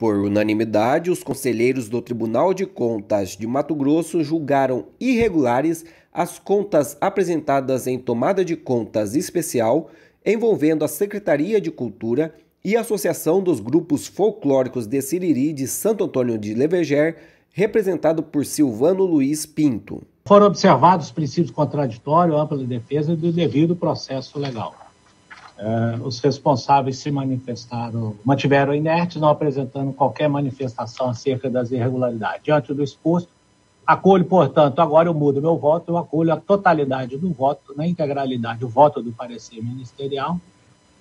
Por unanimidade, os conselheiros do Tribunal de Contas de Mato Grosso julgaram irregulares as contas apresentadas em tomada de contas especial envolvendo a Secretaria de Cultura e a Associação dos Grupos Folclóricos de Siriri de Santo Antônio de Leveger, representado por Silvano Luiz Pinto. Foram observados princípios contraditórios, ampla defesa e do devido processo legal. Uh, os responsáveis se manifestaram, mantiveram inertes, não apresentando qualquer manifestação acerca das irregularidades. Diante do exposto, acolho, portanto, agora eu mudo meu voto, eu acolho a totalidade do voto, na integralidade, o voto do parecer ministerial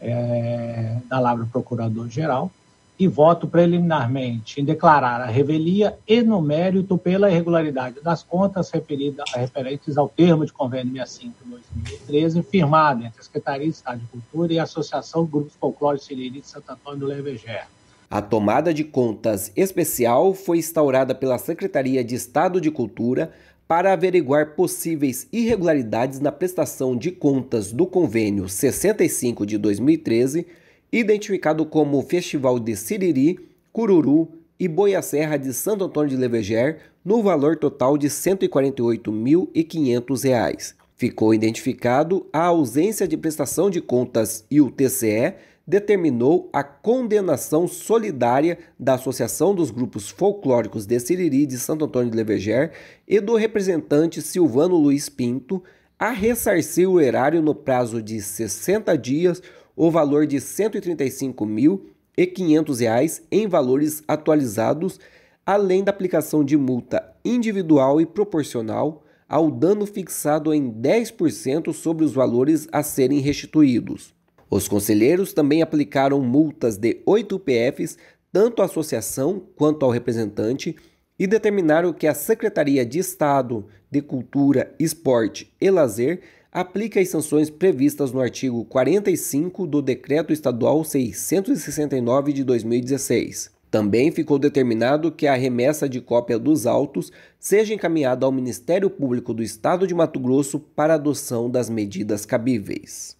é, da Lavra Procurador-Geral, e voto preliminarmente em declarar a revelia e no mérito pela irregularidade das contas referidas referentes ao termo de convênio 65 de 2013, firmado entre a Secretaria de Estado de Cultura e a Associação Grupos Folclóricos Siriri de Santo Antônio do Leveger. A tomada de contas especial foi instaurada pela Secretaria de Estado de Cultura para averiguar possíveis irregularidades na prestação de contas do convênio 65 de 2013 identificado como Festival de Siriri, Cururu e Boia Serra de Santo Antônio de Leveger, no valor total de R$ 148.500. Ficou identificado a ausência de prestação de contas e o TCE determinou a condenação solidária da Associação dos Grupos Folclóricos de Siriri de Santo Antônio de Leveger e do representante Silvano Luiz Pinto a ressarcir o erário no prazo de 60 dias o valor de R$ 135.500 em valores atualizados, além da aplicação de multa individual e proporcional ao dano fixado em 10% sobre os valores a serem restituídos. Os conselheiros também aplicaram multas de 8 PFs tanto à associação quanto ao representante e determinaram que a Secretaria de Estado de Cultura, Esporte e Lazer aplica as sanções previstas no artigo 45 do Decreto Estadual 669 de 2016. Também ficou determinado que a remessa de cópia dos autos seja encaminhada ao Ministério Público do Estado de Mato Grosso para adoção das medidas cabíveis.